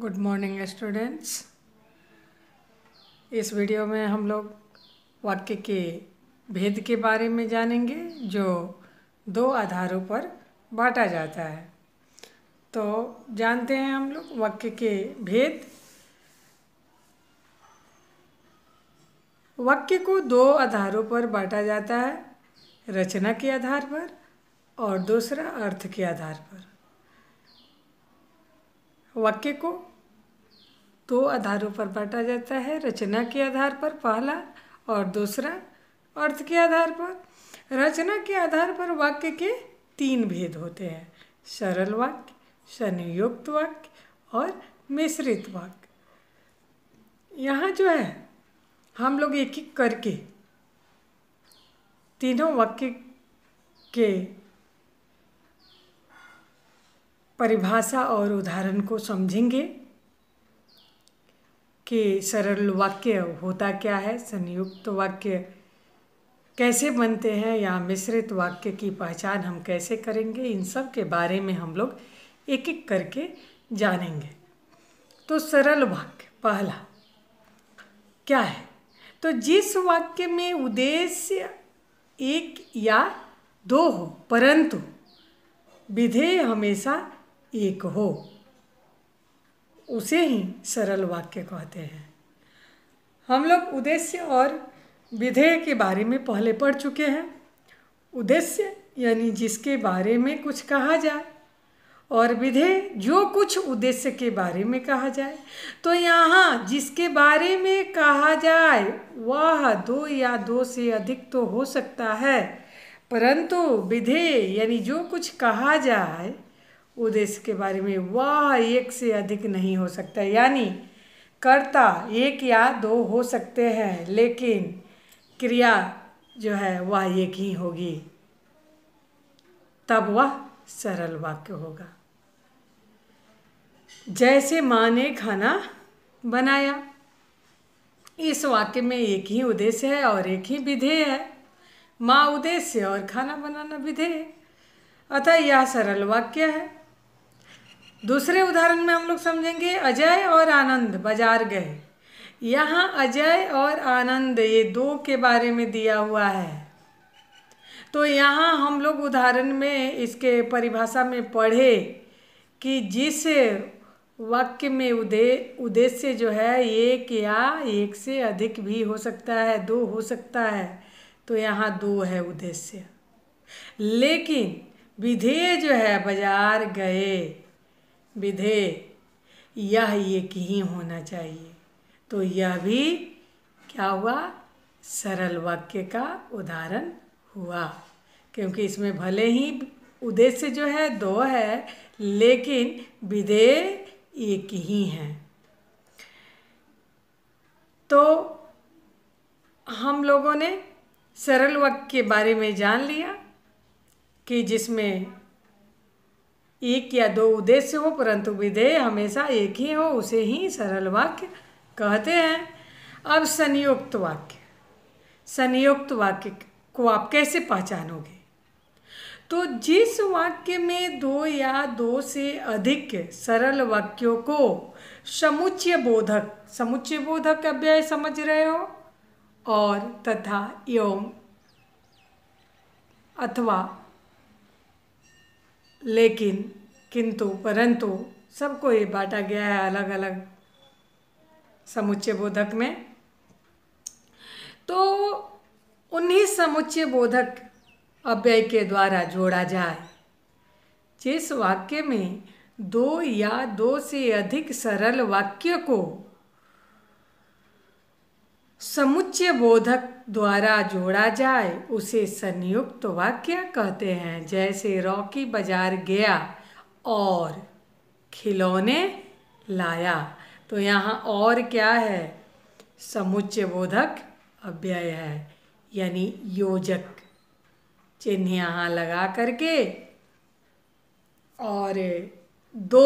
good morning students इस video में हम लोग वाक्य के भेद के बारे में जानेंगे जो दो आधारों पर बांटा जाता है तो जानते हैं हम लोग वाक्य के भेद वाक्य को दो आधारों पर बांटा जाता है रचना के आधार पर और दूसरा अर्थ के आधार पर वाक्य को दो आधारों पर बांटा जाता है रचना के आधार पर पहला और दूसरा अर्थ के आधार पर रचना के आधार पर वाक्य के तीन भेद होते हैं सरल वाक्य संयुक्त वाक्य और मिश्रित वाक्य यहाँ जो है हम लोग एक एक करके तीनों वाक्य के परिभाषा और उदाहरण को समझेंगे कि सरल वाक्य होता क्या है संयुक्त वाक्य कैसे बनते हैं या मिश्रित वाक्य की पहचान हम कैसे करेंगे इन सब के बारे में हम लोग एक एक करके जानेंगे तो सरल वाक्य पहला क्या है तो जिस वाक्य में उद्देश्य एक या दो हो परंतु विधेय हमेशा एक हो उसे ही सरल वाक्य कहते हैं हम लोग उद्देश्य और विधेय के बारे में पहले पढ़ चुके हैं उद्देश्य यानी जिसके बारे में कुछ कहा जाए और विधेय जो कुछ उद्देश्य के बारे में कहा जाए तो यहाँ जिसके बारे में कहा जाए वह दो या दो से अधिक तो हो सकता है परंतु विधेय यानी जो कुछ कहा जाए उद्देश्य के बारे में वह एक से अधिक नहीं हो सकता यानी कर्ता एक या दो हो सकते हैं लेकिन क्रिया जो है वह एक ही होगी तब वह सरल वाक्य होगा जैसे माँ ने खाना बनाया इस वाक्य में एक ही उद्देश्य है और एक ही विधेय है माँ उद्देश्य और खाना बनाना विधेय अतः यह सरल वाक्य है दूसरे उदाहरण में हम लोग समझेंगे अजय और आनंद बाजार गए यहाँ अजय और आनंद ये दो के बारे में दिया हुआ है तो यहाँ हम लोग उदाहरण में इसके परिभाषा में पढ़े कि जिस वाक्य में उदे उद्देश्य जो है एक या एक से अधिक भी हो सकता है दो हो सकता है तो यहाँ दो है उद्देश्य लेकिन विधेय जो है बाजार गए विधे यह एक ही होना चाहिए तो यह भी क्या हुआ सरल वाक्य का उदाहरण हुआ क्योंकि इसमें भले ही उद्देश्य जो है दो है लेकिन विधेय एक ही है तो हम लोगों ने सरल वाक्य के बारे में जान लिया कि जिसमें एक या दो उद्देश्य हो परंतु विधेय हमेशा एक ही हो उसे ही सरल वाक्य कहते हैं अब संयुक्त वाक्य संयुक्त वाक्य को आप कैसे पहचानोगे तो जिस वाक्य में दो या दो से अधिक सरल वाक्यों को समुच्चय बोधक समुच्चय बोधक अभ्यय समझ रहे हो और तथा एवं अथवा लेकिन किंतु परंतु सबको ये बांटा गया है अलग अलग समुच्चय बोधक में तो उन्हीं समुच्चय बोधक अव्यय के द्वारा जोड़ा जाए जिस वाक्य में दो या दो से अधिक सरल वाक्य को समुच्चय बोधक द्वारा जोड़ा जाए उसे संयुक्त वाक्य कहते हैं जैसे रॉकी बाजार गया और खिलौने लाया तो यहाँ और क्या है समुच्चय बोधक अव्यय है यानी योजक चिन्ह यहाँ लगा करके और दो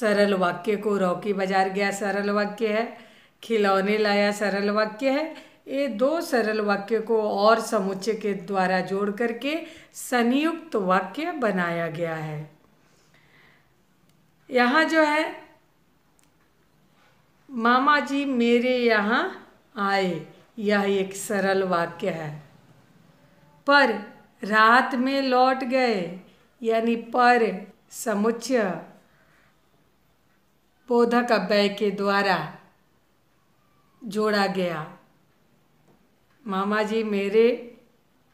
सरल वाक्य को रॉकी बाजार गया सरल वाक्य है खिलौने लाया सरल वाक्य है ये दो सरल वाक्य को और समुच्चय के द्वारा जोड़ करके संयुक्त वाक्य बनाया गया है यहाँ जो है मामा जी मेरे यहाँ आए यह एक सरल वाक्य है पर रात में लौट गए यानी पर समुच्चय बोधक अव्यय के द्वारा जोड़ा गया मामा जी मेरे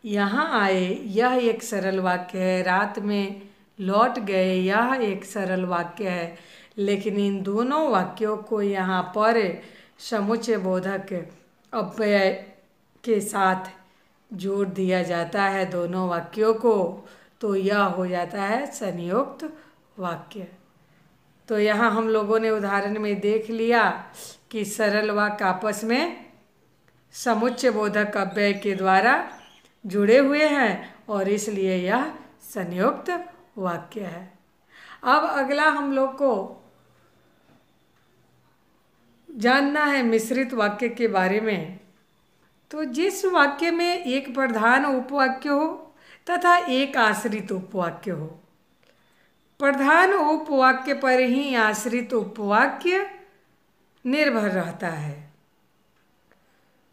यहाँ आए यह एक सरल वाक्य है रात में लौट गए यह एक सरल वाक्य है लेकिन इन दोनों वाक्यों को यहाँ पर समुचे बोधक अव्यय के साथ जोड़ दिया जाता है दोनों वाक्यों को तो यह हो जाता है संयुक्त वाक्य तो यहाँ हम लोगों ने उदाहरण में देख लिया कि सरल व आपस में समुच्च बोधक अव्यय के द्वारा जुड़े हुए हैं और इसलिए यह संयुक्त वाक्य है अब अगला हम लोग को जानना है मिश्रित वाक्य के बारे में तो जिस वाक्य में एक प्रधान उपवाक्य हो तथा एक आश्रित उपवाक्य हो प्रधान उपवाक्य पर ही आश्रित उपवाक्य निर्भर रहता है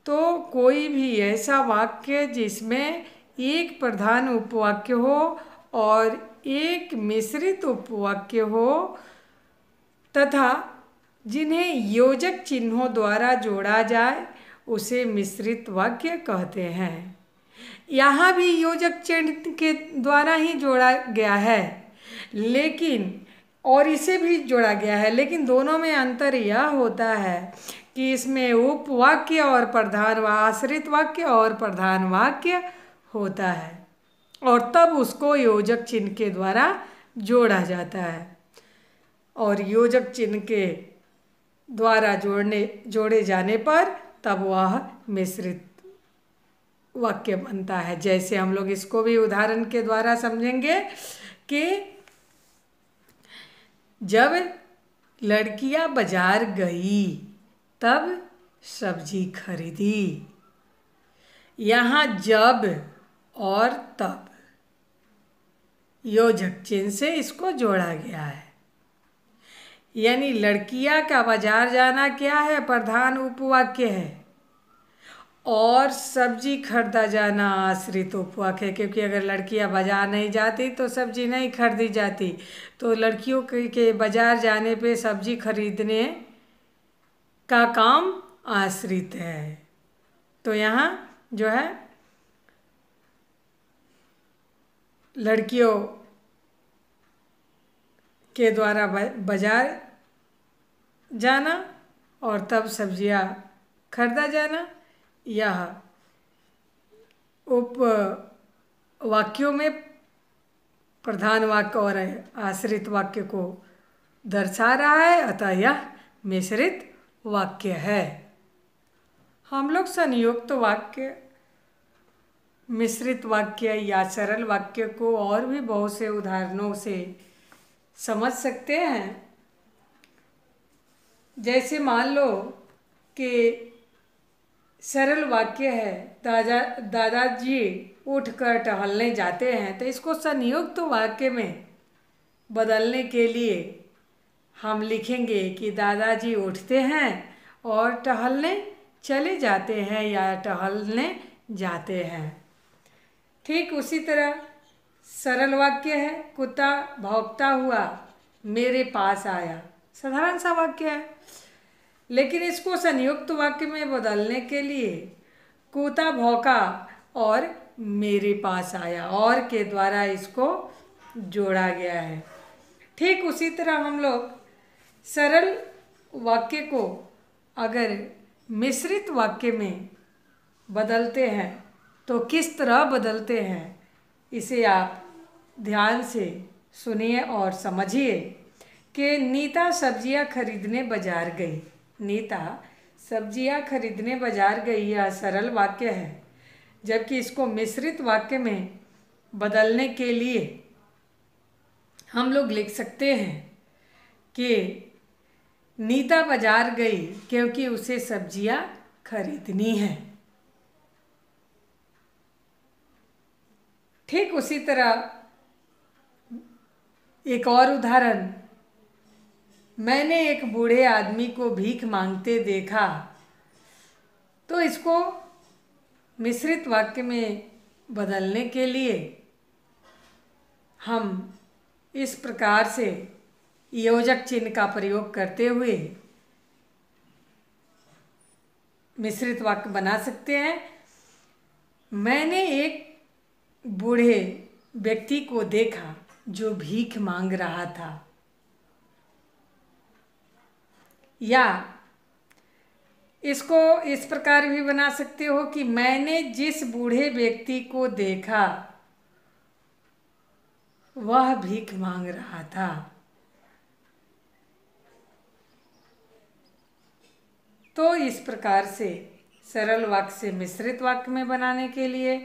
तो कोई भी ऐसा वाक्य जिसमें एक प्रधान उपवाक्य हो और एक मिश्रित उपवाक्य हो तथा जिन्हें योजक चिन्हों द्वारा जोड़ा जाए उसे मिश्रित वाक्य कहते हैं यहाँ भी योजक चिन्ह के द्वारा ही जोड़ा गया है लेकिन और इसे भी जोड़ा गया है लेकिन दोनों में अंतर यह होता है कि इसमें उपवाक्य और प्रधान आश्रित वाक्य और प्रधान वाक्य होता है और तब उसको योजक चिन्ह के द्वारा जोड़ा जाता है और योजक चिन्ह के द्वारा जोड़ने जोड़े जाने पर तब वह मिश्रित वाक्य बनता है जैसे हम लोग इसको भी उदाहरण के द्वारा समझेंगे कि जब लड़कियां बाजार गई तब सब्जी खरीदी यहाँ जब और तब योजक चिन्ह से इसको जोड़ा गया है यानी लड़कियां का बाजार जाना क्या है प्रधान उपवाक्य है और सब्जी खरीदा जाना आश्रित उपवाक है क्योंकि अगर लड़कियां बाजार नहीं जाती तो सब्जी नहीं खरीदी जाती तो लड़कियों के बाजार जाने पे सब्जी खरीदने का काम आश्रित है तो यहाँ जो है लड़कियों के द्वारा बाजार जाना और तब सब्जियां खरीदा जाना यह उप वाक्यों में प्रधान वाक्य और आश्रित वाक्य को दर्शा रहा है अतः यह मिश्रित वाक्य है हम लोग संयुक्त वाक्य मिश्रित वाक्य या सरल वाक्य को और भी बहुत से उदाहरणों से समझ सकते हैं जैसे मान लो कि सरल वाक्य है दादा दादाजी उठकर टहलने जाते हैं तो इसको संयुक्त तो वाक्य में बदलने के लिए हम लिखेंगे कि दादाजी उठते हैं और टहलने चले जाते हैं या टहलने जाते हैं ठीक उसी तरह सरल वाक्य है कुत्ता भौंकता हुआ मेरे पास आया साधारण सा वाक्य है लेकिन इसको संयुक्त वाक्य में बदलने के लिए कूता भौका और मेरे पास आया और के द्वारा इसको जोड़ा गया है ठीक उसी तरह हम लोग सरल वाक्य को अगर मिश्रित वाक्य में बदलते हैं तो किस तरह बदलते हैं इसे आप ध्यान से सुनिए और समझिए कि नीता सब्जियां खरीदने बाजार गई नेता सब्जियां खरीदने बाजार गई यह सरल वाक्य है जबकि इसको मिश्रित वाक्य में बदलने के लिए हम लोग लिख सकते हैं कि नीता बाजार गई क्योंकि उसे सब्जियां खरीदनी है ठीक उसी तरह एक और उदाहरण मैंने एक बूढ़े आदमी को भीख मांगते देखा तो इसको मिश्रित वाक्य में बदलने के लिए हम इस प्रकार से योजक चिन्ह का प्रयोग करते हुए मिश्रित वाक्य बना सकते हैं मैंने एक बूढ़े व्यक्ति को देखा जो भीख मांग रहा था या इसको इस प्रकार भी बना सकते हो कि मैंने जिस बूढ़े व्यक्ति को देखा वह भीख मांग रहा था तो इस प्रकार से सरल वाक्य से मिश्रित वाक्य में बनाने के लिए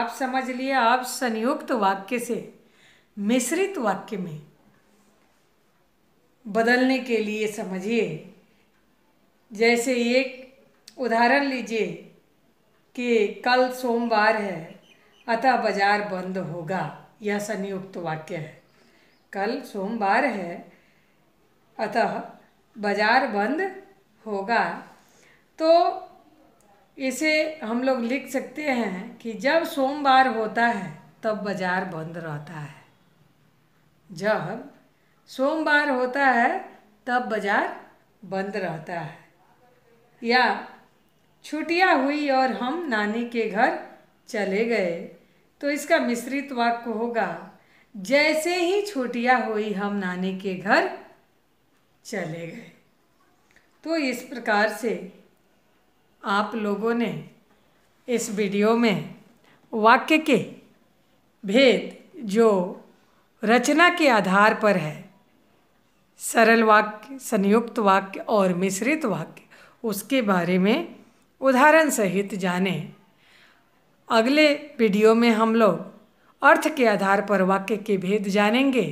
आप समझ लिए आप संयुक्त वाक्य से मिश्रित वाक्य में बदलने के लिए समझिए जैसे एक उदाहरण लीजिए कि कल सोमवार है अतः बाजार बंद होगा यह संयुक्त वाक्य है कल सोमवार है अतः बाजार बंद होगा तो इसे हम लोग लिख सकते हैं कि जब सोमवार होता है तब बाजार बंद रहता है जब सोमवार होता है तब बाजार बंद रहता है या छुट्टियाँ हुई और हम नानी के घर चले गए तो इसका मिश्रित वाक्य होगा जैसे ही छुट्टियाँ हुई हम नानी के घर चले गए तो इस प्रकार से आप लोगों ने इस वीडियो में वाक्य के भेद जो रचना के आधार पर है सरल वाक्य संयुक्त वाक्य और मिश्रित वाक्य उसके बारे में उदाहरण सहित जाने अगले वीडियो में हम लोग अर्थ के आधार पर वाक्य के भेद जानेंगे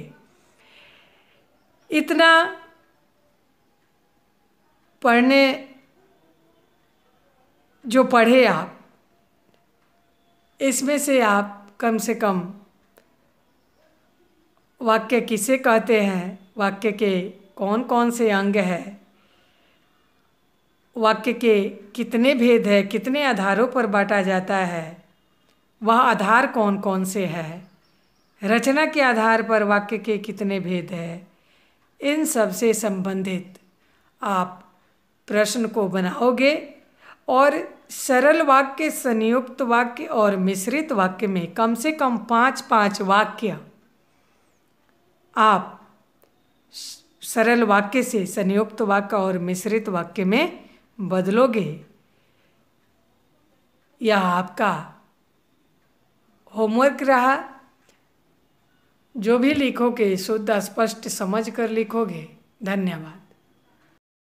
इतना पढ़ने जो पढ़े आप इसमें से आप कम से कम वाक्य किसे कहते हैं वाक्य के कौन कौन से अंग है वाक्य के कितने भेद है कितने आधारों पर बांटा जाता है वह आधार कौन कौन से है रचना के आधार पर वाक्य के कितने भेद है इन सब से संबंधित आप प्रश्न को बनाओगे और सरल वाक्य संयुक्त वाक्य और मिश्रित वाक्य में कम से कम पाँच पाँच वाक्य आप सरल वाक्य से संयुक्त वाक्य और मिश्रित वाक्य में बदलोगे यह आपका होमवर्क रहा जो भी लिखोगे शुद्ध स्पष्ट समझ कर लिखोगे धन्यवाद